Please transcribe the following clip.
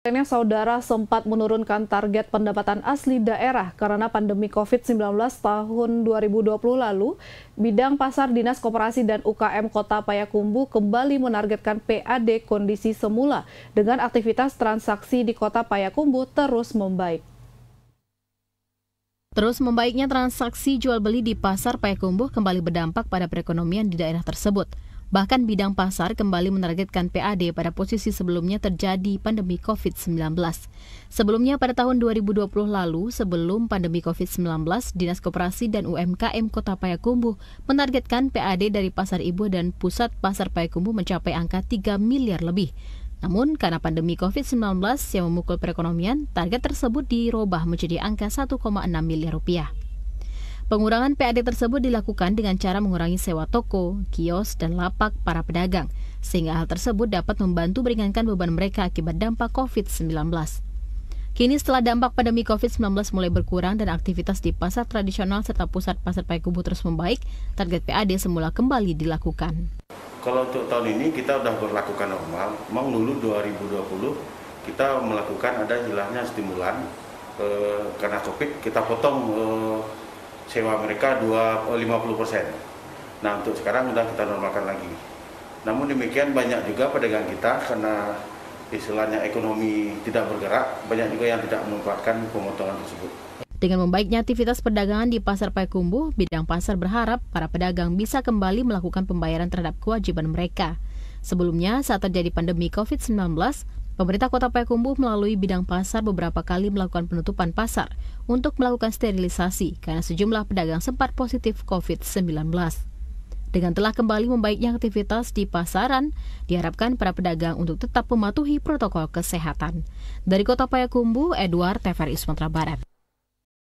Akhirnya saudara sempat menurunkan target pendapatan asli daerah karena pandemi COVID-19 tahun 2020 lalu, bidang pasar Dinas Koperasi dan UKM Kota Payakumbu kembali menargetkan PAD kondisi semula dengan aktivitas transaksi di Kota Payakumbu terus membaik. Terus membaiknya transaksi jual beli di pasar Payakumbu kembali berdampak pada perekonomian di daerah tersebut. Bahkan bidang pasar kembali menargetkan PAD pada posisi sebelumnya terjadi pandemi COVID-19. Sebelumnya pada tahun 2020 lalu, sebelum pandemi COVID-19, Dinas Koperasi dan UMKM Kota Payakumbuh menargetkan PAD dari pasar ibu dan pusat pasar Payakumbuh mencapai angka 3 miliar lebih. Namun karena pandemi COVID-19 yang memukul perekonomian, target tersebut dirubah menjadi angka 1,6 miliar rupiah. Pengurangan PAD tersebut dilakukan dengan cara mengurangi sewa toko, kios, dan lapak para pedagang, sehingga hal tersebut dapat membantu meringankan beban mereka akibat dampak COVID-19. Kini setelah dampak pandemi COVID-19 mulai berkurang dan aktivitas di pasar tradisional serta pusat pasar Payakumbuh terus membaik, target PAD semula kembali dilakukan. Kalau untuk tahun ini kita sudah berlakukan normal, memang dulu 2020 kita melakukan ada istilahnya stimulan, eh, karena COVID kita potong eh, sewa mereka 250 persen. Nah untuk sekarang sudah kita normalkan lagi. Namun demikian banyak juga pedagang kita karena istilahnya ekonomi tidak bergerak, banyak juga yang tidak memanfaatkan pemotongan tersebut. Dengan membaiknya aktivitas perdagangan di Pasar Payakumbu, bidang pasar berharap para pedagang bisa kembali melakukan pembayaran terhadap kewajiban mereka. Sebelumnya, saat terjadi pandemi COVID-19, Pemerintah Kota Payakumbuh melalui bidang pasar beberapa kali melakukan penutupan pasar untuk melakukan sterilisasi karena sejumlah pedagang sempat positif COVID-19. Dengan telah kembali membaiknya aktivitas di pasaran, diharapkan para pedagang untuk tetap mematuhi protokol kesehatan. Dari Kota Payakumbuh, Edward Teferi, Sumatera Barat.